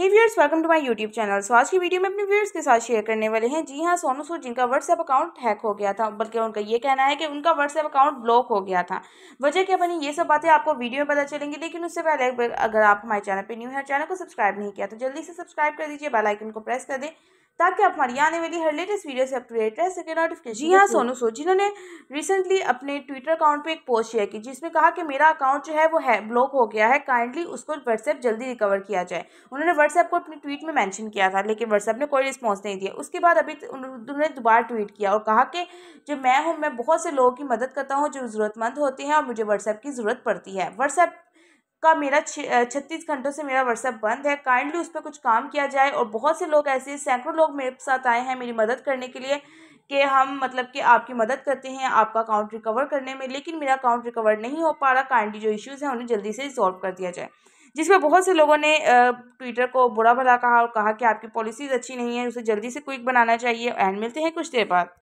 hey viewers welcome to my YouTube channel so आज की video में अपने व्यूअर्स के साथ शेयर करने वाले हैं जी हाँ सोनू सूद जिनका व्हाट्सएप अकाउंट हैक हो गया था बल्कि उनका ये कहना है कि उनका व्हाट्सएप अकाउंट ब्लॉक हो गया था वजह क्या बनी ये सब बातें आपको वीडियो में पता चलेंगी लेकिन उससे पहले अगर आप हमारे चैनल पर न्यू है चैनल को सब्सक्राइब नहीं किया तो जल्दी से सब्सक्राइब कर दीजिए बेलाइकन को प्रेस कर दें ताकि आप हमारी आने वाली हर लेटेस्ट वीडियो से अपडेट रह सके नोटिफिकेशन जी हाँ सोनू सो जिन्होंने रिसेंटली अपने ट्विटर अकाउंट पे एक पोस्ट शेयर की जिसमें कहा कि मेरा अकाउंट जो है वो है ब्लॉक हो गया है काइंडली उसको व्हाट्सएप जल्दी रिकवर किया जाए उन्होंने व्हाट्सएप को अपने ट्वीट में मैंशन किया था लेकिन व्हाट्सएप ने कोई रिस्पॉन्स नहीं दिया उसके बाद अभी उन्होंने दोबारा ट्वीट किया और कहा कि जो मैं हूँ मैं बहुत से लोगों की मदद करता हूँ जो ज़रूरतमंद होते हैं और मुझे व्हाट्सएप की ज़रूरत पड़ती है व्हाट्सएप का मेरा छत्तीस घंटों से मेरा व्हाट्सएप बंद है काइंडली उस पर कुछ काम किया जाए और बहुत से लोग ऐसे सैकड़ों लोग मेरे साथ आए हैं मेरी मदद करने के लिए कि हम मतलब कि आपकी मदद करते हैं आपका अकाउंट रिकवर करने में लेकिन मेरा अकाउंट रिकवर नहीं हो पा रहा काइंडली जो इश्यूज़ हैं उन्हें जल्दी से रिजॉल्व कर दिया जाए जिसमें बहुत से लोगों ने ट्विटर को बुरा भला कहा और कहा कि आपकी पॉलिसीज़ अच्छी नहीं है उसे जल्दी से क्विक बनाना चाहिए एंड मिलते हैं कुछ देर बाद